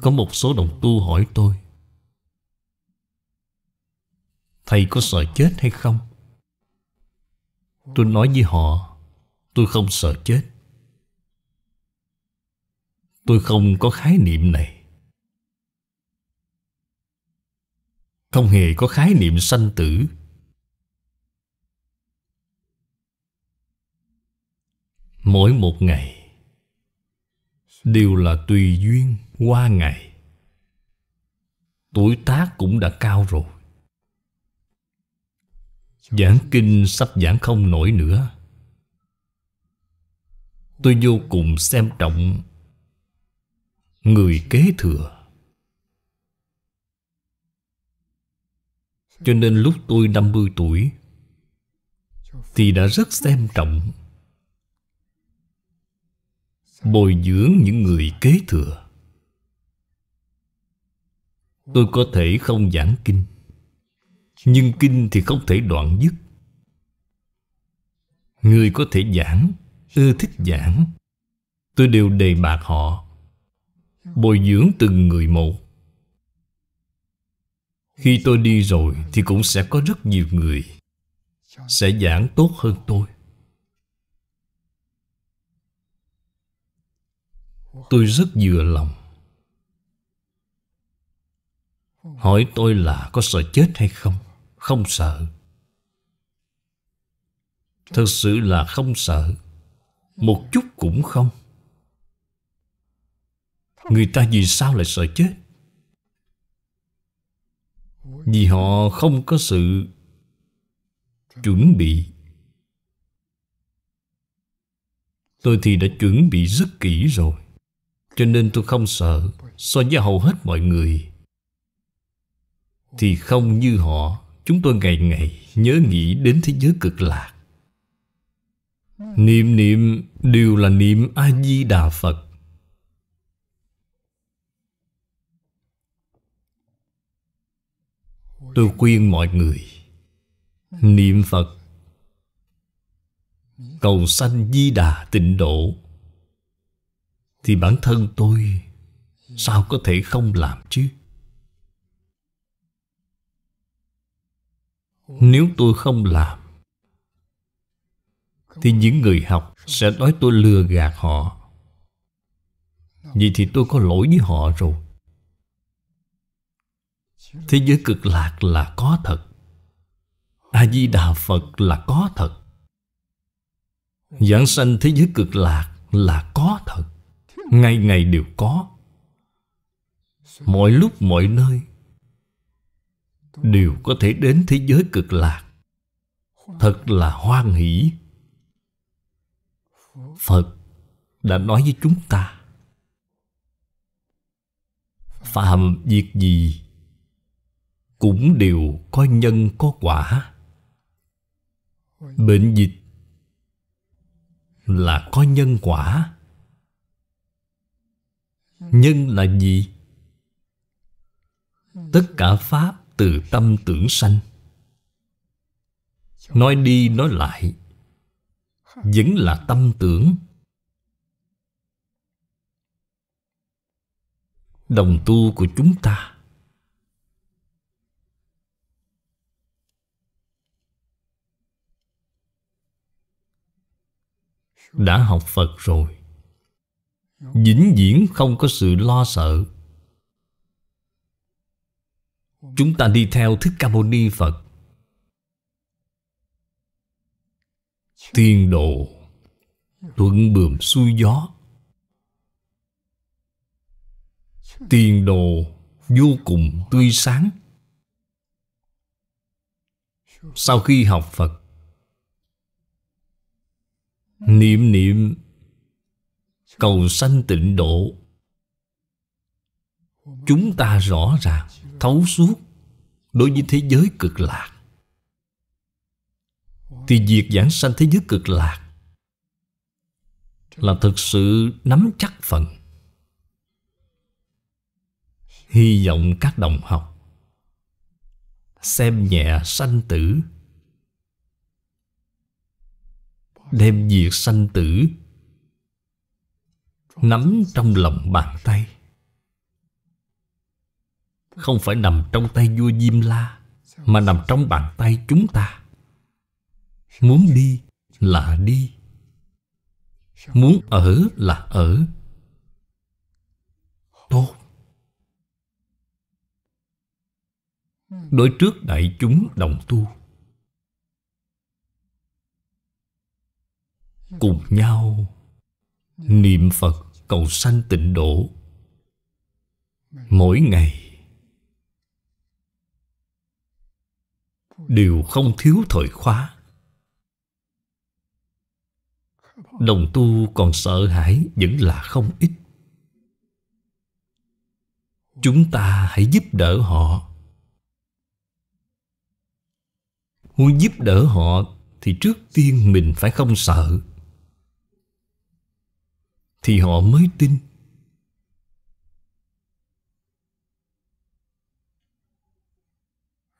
Có một số đồng tu hỏi tôi Thầy có sợ chết hay không? Tôi nói với họ Tôi không sợ chết Tôi không có khái niệm này Không hề có khái niệm sanh tử Mỗi một ngày đều là tùy duyên qua ngày tuổi tác cũng đã cao rồi giảng kinh sắp giảng không nổi nữa tôi vô cùng xem trọng người kế thừa cho nên lúc tôi 50 tuổi thì đã rất xem trọng bồi dưỡng những người kế thừa tôi có thể không giảng kinh nhưng kinh thì không thể đoạn dứt người có thể giảng ưa thích giảng tôi đều đề bạc họ bồi dưỡng từng người một khi tôi đi rồi thì cũng sẽ có rất nhiều người sẽ giảng tốt hơn tôi Tôi rất vừa lòng Hỏi tôi là có sợ chết hay không Không sợ Thật sự là không sợ Một chút cũng không Người ta vì sao lại sợ chết Vì họ không có sự Chuẩn bị Tôi thì đã chuẩn bị rất kỹ rồi cho nên tôi không sợ So với hầu hết mọi người Thì không như họ Chúng tôi ngày ngày nhớ nghĩ đến thế giới cực lạc Niệm niệm đều là niệm A-di-đà Phật Tôi khuyên mọi người Niệm Phật Cầu sanh di đà tịnh độ thì bản thân tôi sao có thể không làm chứ nếu tôi không làm thì những người học sẽ nói tôi lừa gạt họ vậy thì tôi có lỗi với họ rồi thế giới cực lạc là có thật a di đà phật là có thật giảng sanh thế giới cực lạc là có thật ngày ngày đều có mọi lúc mọi nơi đều có thể đến thế giới cực lạc thật là hoan hỷ phật đã nói với chúng ta phàm việc gì cũng đều có nhân có quả bệnh dịch là có nhân quả Nhân là gì? Tất cả Pháp từ tâm tưởng sanh Nói đi nói lại Vẫn là tâm tưởng Đồng tu của chúng ta Đã học Phật rồi vĩnh viễn không có sự lo sợ chúng ta đi theo thích ca mâu ni phật thiên độ thuận bườm xuôi gió tiền đồ vô cùng tươi sáng sau khi học phật niệm niệm cầu sanh tịnh độ chúng ta rõ ràng thấu suốt đối với thế giới cực lạc thì việc giảng sanh thế giới cực lạc là thực sự nắm chắc phần hy vọng các đồng học xem nhẹ sanh tử đem việc sanh tử nắm trong lòng bàn tay không phải nằm trong tay vua diêm la mà nằm trong bàn tay chúng ta muốn đi là đi muốn ở là ở tốt đối trước đại chúng đồng tu cùng nhau Niệm Phật cầu sanh tịnh độ Mỗi ngày Đều không thiếu thời khóa Đồng tu còn sợ hãi vẫn là không ít Chúng ta hãy giúp đỡ họ Muốn giúp đỡ họ Thì trước tiên mình phải không sợ thì họ mới tin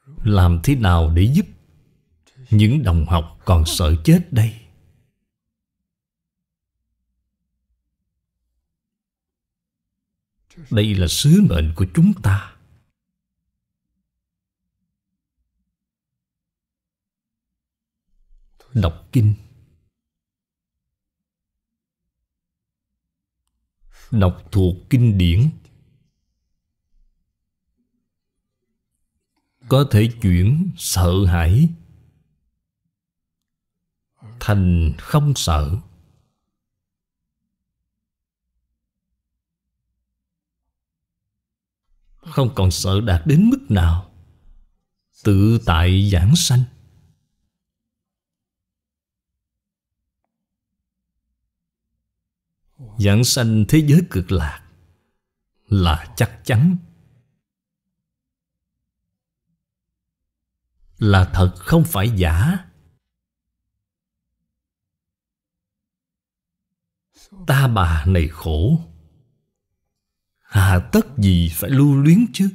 làm thế nào để giúp những đồng học còn sợ chết đây đây là sứ mệnh của chúng ta đọc kinh đọc thuộc kinh điển có thể chuyển sợ hãi thành không sợ không còn sợ đạt đến mức nào tự tại giảng sanh Giảng sanh thế giới cực lạc Là chắc chắn Là thật không phải giả Ta bà này khổ Hà tất gì phải lưu luyến chứ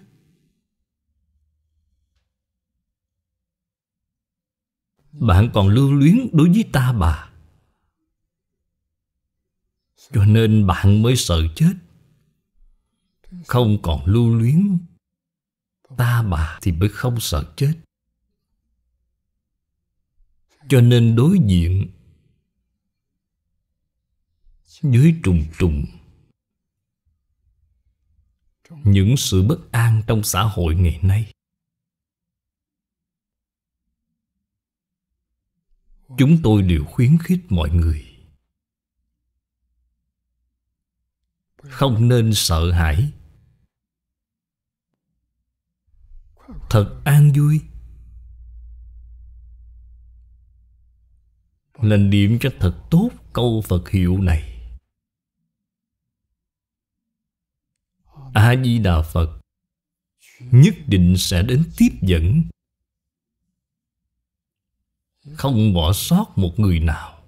Bạn còn lưu luyến đối với ta bà cho nên bạn mới sợ chết Không còn lưu luyến Ta bà thì mới không sợ chết Cho nên đối diện Với trùng trùng Những sự bất an trong xã hội ngày nay Chúng tôi đều khuyến khích mọi người không nên sợ hãi thật an vui nên điểm cho thật tốt câu phật hiệu này a di đà phật nhất định sẽ đến tiếp dẫn không bỏ sót một người nào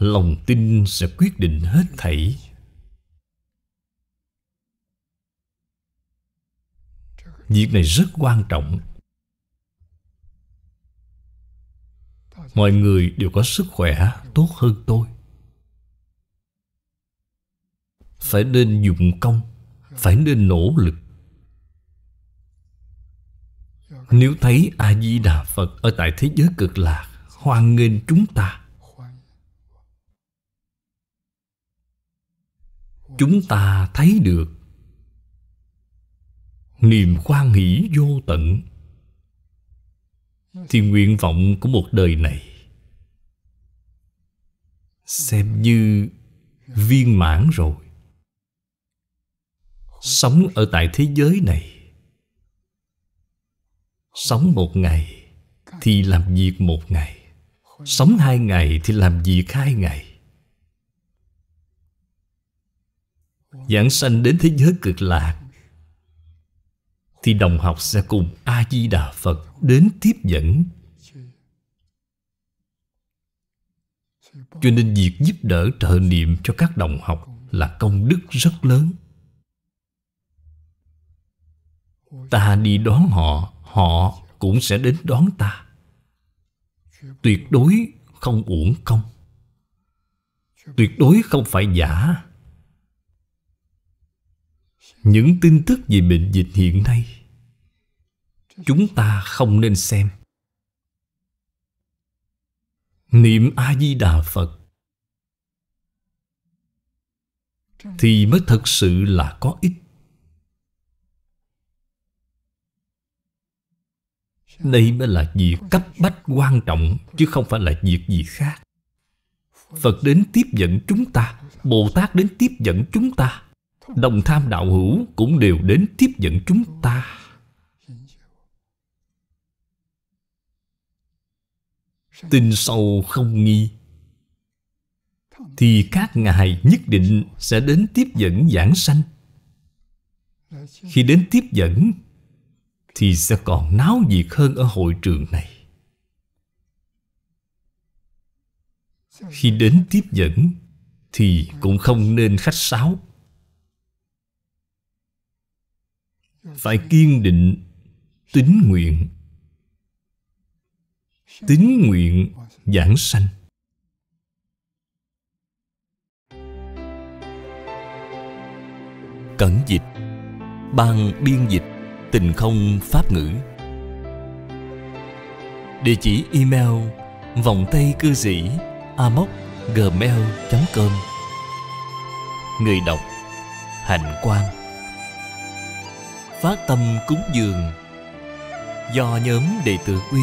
lòng tin sẽ quyết định hết thảy việc này rất quan trọng mọi người đều có sức khỏe tốt hơn tôi phải nên dụng công phải nên nỗ lực nếu thấy a di đà phật ở tại thế giới cực lạc hoan nghênh chúng ta chúng ta thấy được niềm khoan hỷ vô tận thì nguyện vọng của một đời này xem như viên mãn rồi sống ở tại thế giới này sống một ngày thì làm việc một ngày sống hai ngày thì làm việc hai ngày Giảng sanh đến thế giới cực lạc Thì đồng học sẽ cùng A-di-đà Phật Đến tiếp dẫn Cho nên việc giúp đỡ trợ niệm cho các đồng học Là công đức rất lớn Ta đi đón họ Họ cũng sẽ đến đón ta Tuyệt đối không uổng công Tuyệt đối không phải giả những tin tức về bệnh dịch hiện nay chúng ta không nên xem niệm a di đà phật thì mới thật sự là có ích đây mới là việc cấp bách quan trọng chứ không phải là việc gì khác phật đến tiếp dẫn chúng ta bồ tát đến tiếp dẫn chúng ta Đồng tham đạo hữu cũng đều đến tiếp dẫn chúng ta Tin sâu không nghi Thì các ngài nhất định sẽ đến tiếp dẫn giảng sanh Khi đến tiếp dẫn Thì sẽ còn náo nhiệt hơn ở hội trường này Khi đến tiếp dẫn Thì cũng không nên khách sáo phải kiên định tín nguyện tín nguyện giảng sanh cẩn dịch ban biên dịch tình không pháp ngữ địa chỉ email vòng tay cư sĩ amoc gmail com người đọc hạnh quang phát tâm cúng dường do nhóm đệ tử quy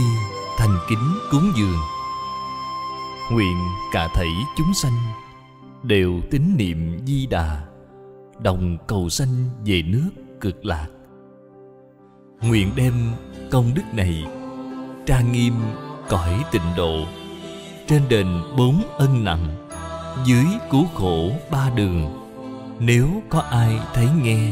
thành kính cúng dường nguyện cả thảy chúng sanh đều tín niệm di đà đồng cầu sanh về nước cực lạc nguyện đem công đức này trang nghiêm cõi tịnh độ trên đền bốn ân nặng dưới cứu khổ ba đường nếu có ai thấy nghe